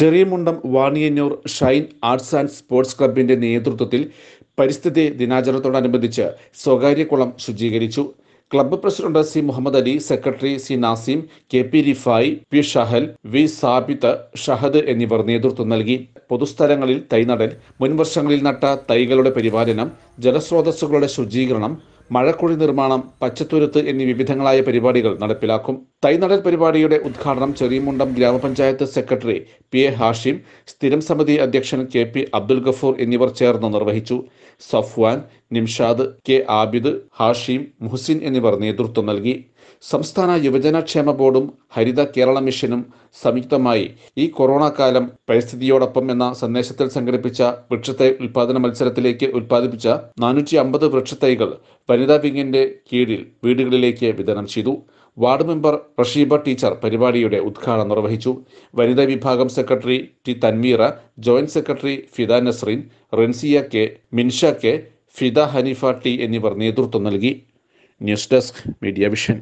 Cheriyamundam Vaniyannur shine arts and sports ക്ലബിന്റെ നേതൃത്വത്തിൽ പരിസ്ഥിതി ദിനാചരണത്തോടനുബന്ധിച്ച് സ്വകാര്യ കുളം ശുചീകരിച്ചു club president C Muhammad Ali secretary C Nasim K P Rifai P Shahal V Sabith Shahad എന്നിവർ നേതൃത്വം നൽകി പൊതുസ്ഥലങ്ങളിൽ തൈനടൽ മുൻവർഷങ്ങളിൽ നട്ട തൈകളുടെ പരിപാലനം ജലസ്രോതസ്സുകളുടെ ശുചീകരണം മഴക്കുഴി നിർമ്മാണം പച്ചത്തുരുത്ത് എന്നീ വിവിധങ്ങളായ പരിപാടികൾ നടപ്പിലാക്കും തൈനടൽ പരിപാടിയുടെ ഉദ്ഘാടനം ചെറിയമുണ്ടം ഗ്രാമപഞ്ചായത്ത് സെക്രട്ടറി പി എ ഹാഷിം സ്ഥിരം സമിതി അധ്യക്ഷൻ കെ പി അബ്ദുൽ ഗഫൂർ എന്നിവർ ചേർന്ന് നിർവഹിച്ചു സഫ്വാൻ നിംഷാദ് കെ ആബിദ് ഹാഷിം മുഹസിൻ എന്നിവർ നേതൃത്വം നൽകി സംസ്ഥാന യുവജനക്ഷേമ ബോർഡും ഹരിത കേരള മിഷനും സംയുക്തമായി ഈ കൊറോണ കാലം പരിസ്ഥിതിയോടൊപ്പം എന്ന സന്ദേശത്തിൽ സംഘടിപ്പിച്ച വൃക്ഷത്തൈ ഉൽപാദന മത്സരത്തിലേക്ക് ഉൽപ്പാദിപ്പിച്ച നാനൂറ്റി അമ്പത് വൃക്ഷത്തൈകൾ വനിതാ വിങ്ങിന്റെ കീഴിൽ വീടുകളിലേക്ക് വിതരണം ചെയ്തു വാർഡ് മെമ്പർ റഷീബ ടീച്ചർ പരിപാടിയുടെ ഉദ്ഘാടനം നിർവഹിച്ചു വനിതാ വിഭാഗം secretary T Thanveera joint secretary Fida Nasreen Rensiya K Minsha K Fida Haneefa T എന്നിവർ നേതൃത്വം നൽകി ന്യൂസ് ഡെസ്ക് മീഡിയ വിഷൻ